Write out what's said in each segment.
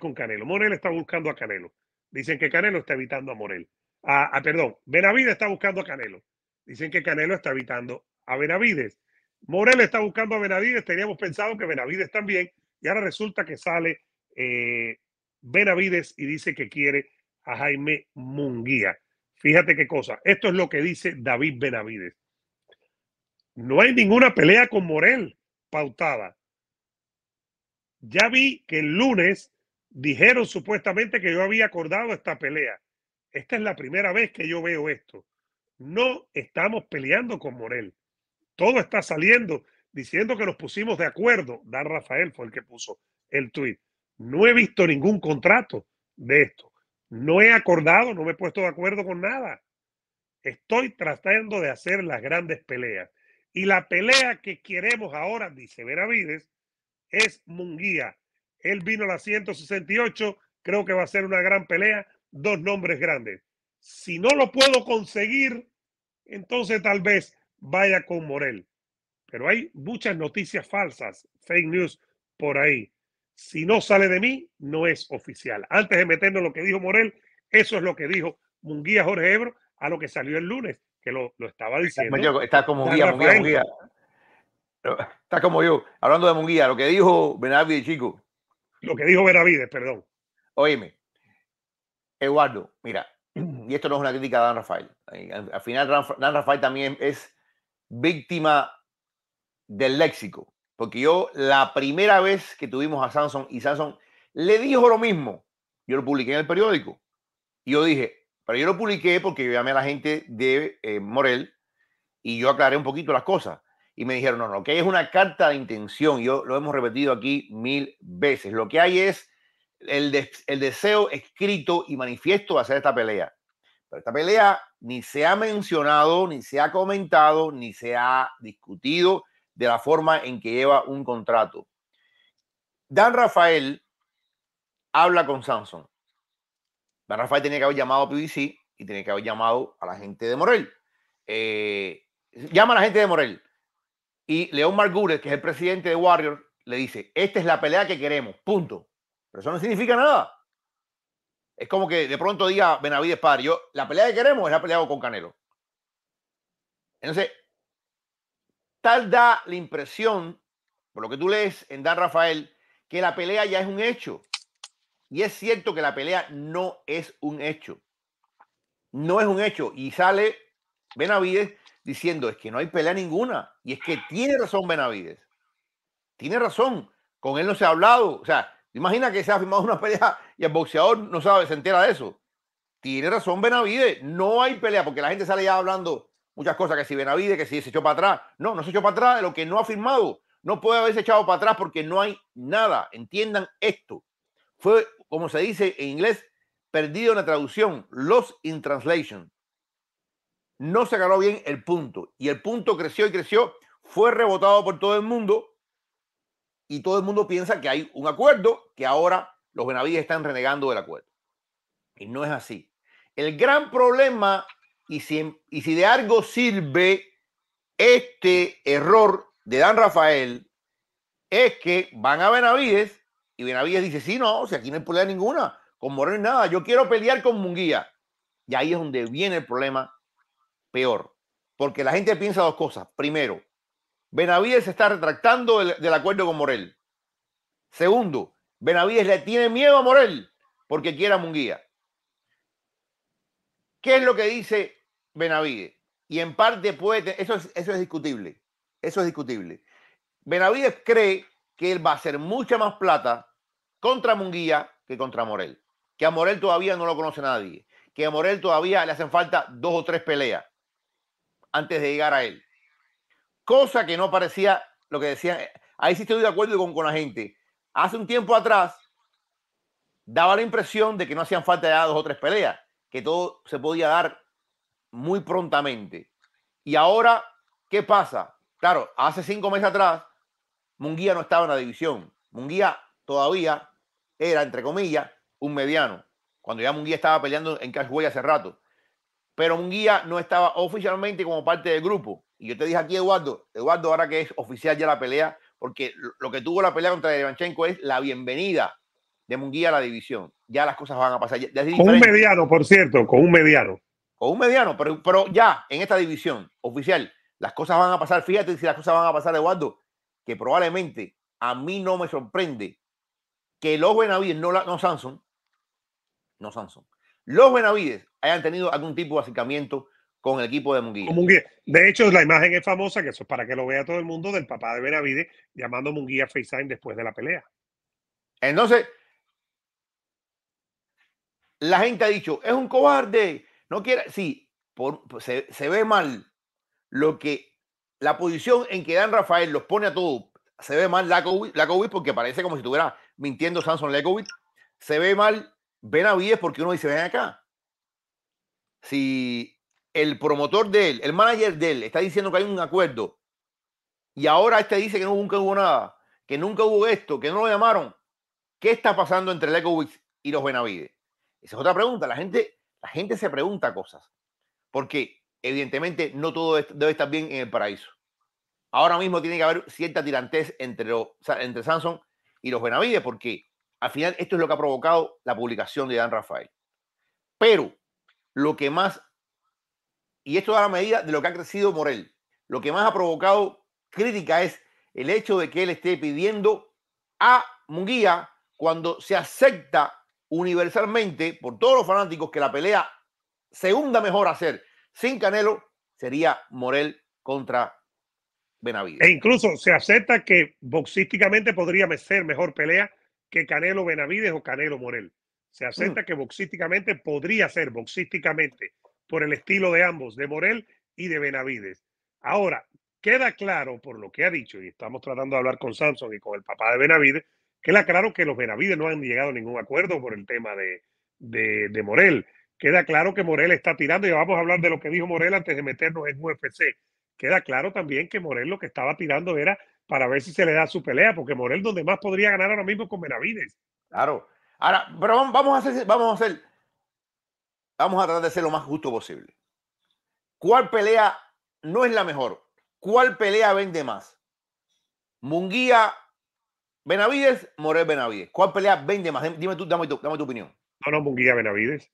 con Canelo. Morel está buscando a Canelo. Dicen que Canelo está evitando a Morel. Ah, perdón, Benavides está buscando a Canelo. Dicen que Canelo está evitando a Benavides. Morel está buscando a Benavides. Teníamos pensado que Benavides también. Y ahora resulta que sale eh, Benavides y dice que quiere a Jaime Munguía. Fíjate qué cosa. Esto es lo que dice David Benavides. No hay ninguna pelea con Morel pautada. Ya vi que el lunes dijeron supuestamente que yo había acordado esta pelea. Esta es la primera vez que yo veo esto. No estamos peleando con Morel. Todo está saliendo diciendo que nos pusimos de acuerdo. Dan Rafael fue el que puso el tuit. No he visto ningún contrato de esto. No he acordado, no me he puesto de acuerdo con nada. Estoy tratando de hacer las grandes peleas. Y la pelea que queremos ahora, dice veravides es Munguía él vino a la 168. Creo que va a ser una gran pelea. Dos nombres grandes. Si no lo puedo conseguir, entonces tal vez vaya con Morel. Pero hay muchas noticias falsas, fake news por ahí. Si no sale de mí, no es oficial. Antes de meternos lo que dijo Morel, eso es lo que dijo Munguía Jorge Ebro a lo que salió el lunes, que lo, estaba diciendo. Está, como Está como yo, hablando de Munguía, lo que dijo Benavides Chico. Lo que dijo Benavides, perdón. Óyeme, Eduardo, mira, y esto no es una crítica a Dan Rafael. Al final, Dan Rafael también es víctima del léxico. Porque yo, la primera vez que tuvimos a Samson y Samson le dijo lo mismo, yo lo publiqué en el periódico. Y yo dije, pero yo lo publiqué porque yo llamé a la gente de eh, Morel y yo aclaré un poquito las cosas y me dijeron, no, no, que es una carta de intención. Yo lo hemos repetido aquí mil veces. Lo que hay es el, deseo escrito y manifiesto de hacer esta pelea. Pero esta pelea ni se ha mencionado, ni se ha comentado, ni se ha discutido de la forma en que lleva un contrato. Dan Rafael habla con Samson. Dan Rafael tenía que haber llamado a PBC y tenía que haber llamado a la gente de Morel. Eh, llama a la gente de Morel y León Margures, que es el presidente de Warrior, le dice, esta es la pelea que queremos, punto. Pero eso no significa nada. Es como que de pronto diga Benavides Padre, yo, la pelea que queremos es la pelea con Canelo. Entonces, tal da la impresión, por lo que tú lees en Dan Rafael, que la pelea ya es un hecho. Y es cierto que la pelea no es un hecho. No es un hecho. Y sale Benavides diciendo es que no hay pelea ninguna y es que tiene razón Benavides. Tiene razón. Con él no se ha hablado. O sea, imagina que se ha firmado una pelea y el boxeador no sabe, se entera de eso. Tiene razón Benavides. No hay pelea porque la gente sale ya hablando muchas cosas que si Benavides, que si se echó para atrás. No, no se echó para atrás de lo que no ha firmado. No puede haberse echado para atrás porque no hay nada. Entiendan esto. Fue, como se dice en inglés, perdido en la traducción, lost in translation no se agarró bien el punto. Y el punto creció y creció, fue rebotado por todo el mundo y todo el mundo piensa que hay un acuerdo, que ahora los Benavides están renegando del acuerdo. Y no es así. El gran problema, y si, y si de algo sirve este error de Dan Rafael, es que van a Benavides y Benavides dice, sí, no, si aquí no hay problema ninguna, con Moreno nada, yo quiero pelear con Munguía. Y ahí es donde viene el problema peor. Porque la gente piensa dos cosas. Primero, Benavides se está retractando del, acuerdo con Morel. Segundo, Benavides le tiene miedo a Morel porque quiere a Munguía. ¿Qué es lo que dice Benavides? Y en parte puede, eso es, eso es discutible, eso es discutible. Benavides cree que él va a hacer mucha más plata contra Munguía que contra Morel. Que a Morel todavía no lo conoce nadie. Que a Morel todavía le hacen falta dos o tres peleas antes de llegar a él. Cosa que no parecía lo que decían. Ahí sí estoy de acuerdo con, con la gente. Hace un tiempo atrás daba la impresión de que no hacían falta ya dos o tres peleas, que todo se podía dar muy prontamente. Y ahora, ¿qué pasa? Claro, hace cinco meses atrás, Munguía no estaba en la división. Munguía todavía era, entre comillas, un mediano, cuando ya Munguía estaba peleando en Cashway hace rato pero Munguía no estaba oficialmente como parte del grupo. Y yo te dije aquí, Eduardo, Eduardo, ahora que es oficial ya la pelea, porque lo que tuvo la pelea contra Levanchenko es la bienvenida de Munguía a la división. Ya las cosas van a pasar. con un mediano, por cierto, con un mediano. Con un mediano, pero, pero ya en esta división oficial, las cosas van a pasar. Fíjate si las cosas van a pasar, Eduardo, que probablemente a mí no me sorprende que el Ojo no, la, no Samson, no Samson, los Benavides hayan tenido algún tipo de acercamiento con el equipo de Munguía. De hecho, la imagen es famosa, que eso es para que lo vea todo el mundo, del papá de Benavides llamando a Munguía FaceTime después de la pelea. Entonces, la gente ha dicho, es un cobarde, no quiere, sí, pues, se, ve mal lo que la posición en que Dan Rafael los pone a todos, se ve mal la COVID porque parece como si estuviera mintiendo Samson Lakovic, se ve mal Benavides porque uno dice, ven acá. Si el promotor de él, el manager de él, está diciendo que hay un acuerdo y ahora este dice que nunca hubo nada, que nunca hubo esto, que no lo llamaron, ¿qué está pasando entre Lekowitz y los Benavides? Esa es otra pregunta. La gente, la gente se pregunta cosas porque evidentemente no todo debe estar bien en el paraíso. Ahora mismo tiene que haber cierta tirantez entre, los, entre Samson y los Benavides porque al final, esto es lo que ha provocado la publicación de Dan Rafael. Pero lo que más, y esto da la medida de lo que ha crecido Morel, lo que más ha provocado crítica es el hecho de que él esté pidiendo a Munguía cuando se acepta universalmente por todos los fanáticos que la pelea segunda mejor hacer sin Canelo sería Morel contra Benavides. E incluso se acepta que boxísticamente podría ser mejor pelea que Canelo Benavides o Canelo Morel. Se mm. acepta que boxísticamente podría ser, boxísticamente, por el estilo de ambos, de Morel y de Benavides. Ahora, queda claro por lo que ha dicho, y estamos tratando de hablar con Samson y con el papá de Benavides, queda claro que los Benavides no han llegado a ningún acuerdo por el tema de, de, de Morel. Queda claro que Morel está tirando, y vamos a hablar de lo que dijo Morel antes de meternos en UFC. Queda claro también que Morel lo que estaba tirando era para ver si se le da su pelea, porque Morel donde más podría ganar ahora mismo con Benavides. Claro. Ahora, pero vamos a hacer, vamos a hacer, vamos a tratar de ser lo más justo posible. ¿Cuál pelea no es la mejor? ¿Cuál pelea vende más? Munguía Benavides, Morel Benavides. ¿Cuál pelea vende más? Dime tú, dame, tu, opinión. No, no, Munguía Benavides.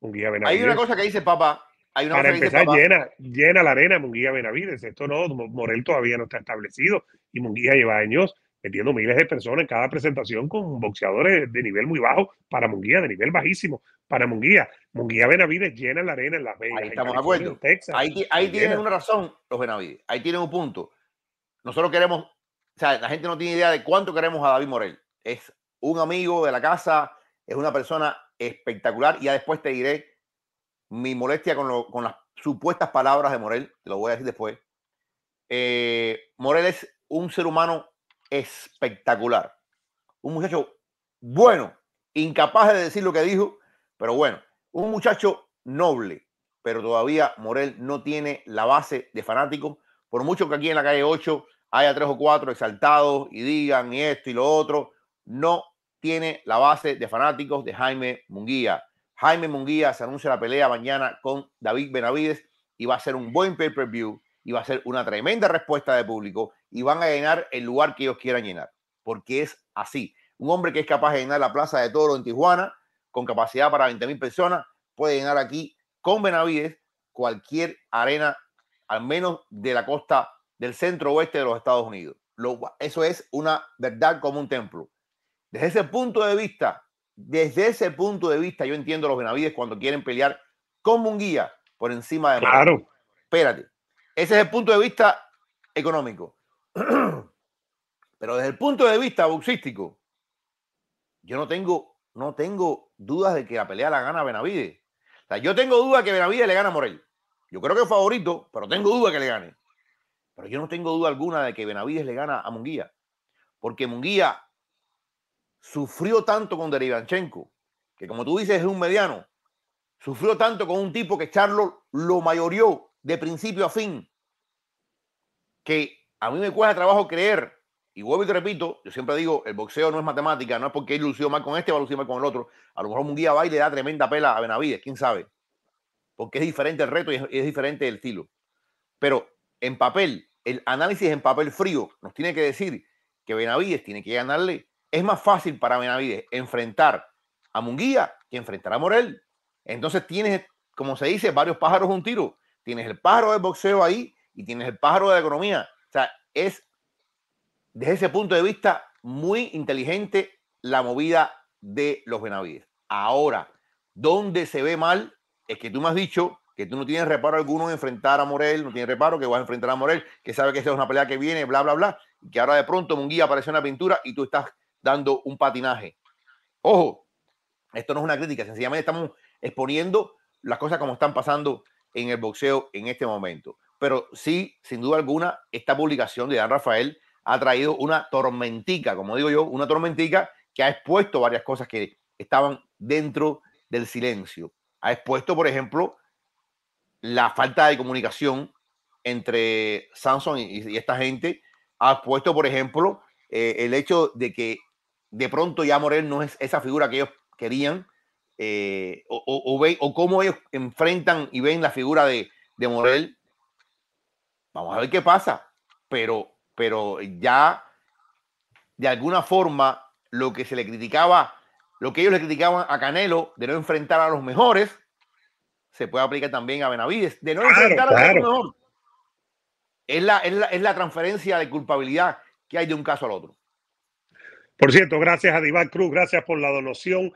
Munguía Benavides. Hay una cosa que dice papá, para empezar, llena, llena la arena Munguía Benavides. Esto no, Morel todavía no está establecido y Munguía lleva años metiendo miles de personas en cada presentación con boxeadores de nivel muy bajo para Munguía, de nivel bajísimo para Munguía. Munguía Benavides llena la arena en Las Vegas. estamos de Texas, ahí, ahí tienen una razón los Benavides. Ahí tienen un punto. Nosotros queremos, o sea, la gente no tiene idea de cuánto queremos a David Morel. Es un amigo de la casa, es una persona espectacular. Y ya después te diré mi molestia con, las supuestas palabras de Morel, te lo voy a decir después. Eh, Morel es un ser humano espectacular, un muchacho bueno, incapaz de decir lo que dijo, pero bueno, un muchacho noble, pero todavía Morel no tiene la base de fanáticos, por mucho que aquí en la calle 8 haya tres o cuatro exaltados y digan y esto y lo otro, no tiene la base de fanáticos de Jaime Munguía. Jaime Munguía se anuncia la pelea mañana con David Benavides y va a ser un buen pay-per-view y va a ser una tremenda respuesta de público y van a llenar el lugar que ellos quieran llenar, porque es así. Un hombre que es capaz de llenar la Plaza de Toro en Tijuana con capacidad para 20.000 personas puede llenar aquí con Benavides cualquier arena, al menos de la costa del centro oeste de los Estados Unidos. eso es una verdad como un templo. Desde ese punto de vista, desde ese punto de vista, yo entiendo a los Benavides cuando quieren pelear con un guía por encima de Morel. Claro. Espérate. Ese es el punto de vista económico. Pero desde el punto de vista boxístico, yo no tengo, no tengo dudas de que la pelea la gana Benavides. yo tengo duda que Benavides le gana a Morel. Yo creo que es favorito, pero tengo duda que le gane. Pero yo no tengo duda alguna de que Benavides le gana a Munguía. Porque Munguía sufrió tanto con Derivanchenko, que como tú dices es un mediano, sufrió tanto con un tipo que Charlo lo mayorió de principio a fin, que a mí me cuesta trabajo creer, y vuelvo y te repito, yo siempre digo, el boxeo no es matemática, no es porque él lució mal con este, va a mal con el otro, a lo mejor un guía va y le da tremenda pela a Benavides, quién sabe, porque es diferente el reto y es diferente el estilo. Pero en papel, el análisis en papel frío nos tiene que decir que Benavides tiene que ganarle es más fácil para Benavides enfrentar a Munguía que enfrentar a Morel. Entonces tienes, como se dice, varios pájaros un tiro. Tienes el pájaro de boxeo ahí y tienes el pájaro de economía. O sea, es desde ese punto de vista muy inteligente la movida de los Benavides. Ahora, donde se ve mal es que tú me has dicho que tú no tienes reparo alguno en enfrentar a Morel, no tienes reparo que vas a enfrentar a Morel, que sabe que esa es una pelea que viene, bla, bla, bla, y que ahora de pronto Munguía aparece en la pintura y tú estás dando un patinaje. Ojo, esto no es una crítica, sencillamente estamos exponiendo las cosas como están pasando en el boxeo en este momento. Pero sí, sin duda alguna, esta publicación de Dan Rafael ha traído una tormentica, como digo yo, una tormentica que ha expuesto varias cosas que estaban dentro del silencio. Ha expuesto, por ejemplo, la falta de comunicación entre Samson y, esta gente. Ha expuesto, por ejemplo, eh, el hecho de que de pronto ya Morel no es esa figura que ellos querían, eh, o, cómo ellos enfrentan y ven la figura de, Morel. Vamos a ver qué pasa, pero, pero ya de alguna forma lo que se le criticaba, lo que ellos le criticaban a Canelo de no enfrentar a los mejores, se puede aplicar también a Benavides, de no enfrentar a los mejores. es, la, es la transferencia de culpabilidad que hay de un caso al otro. Por cierto, gracias a Divan Cruz, gracias por la donación.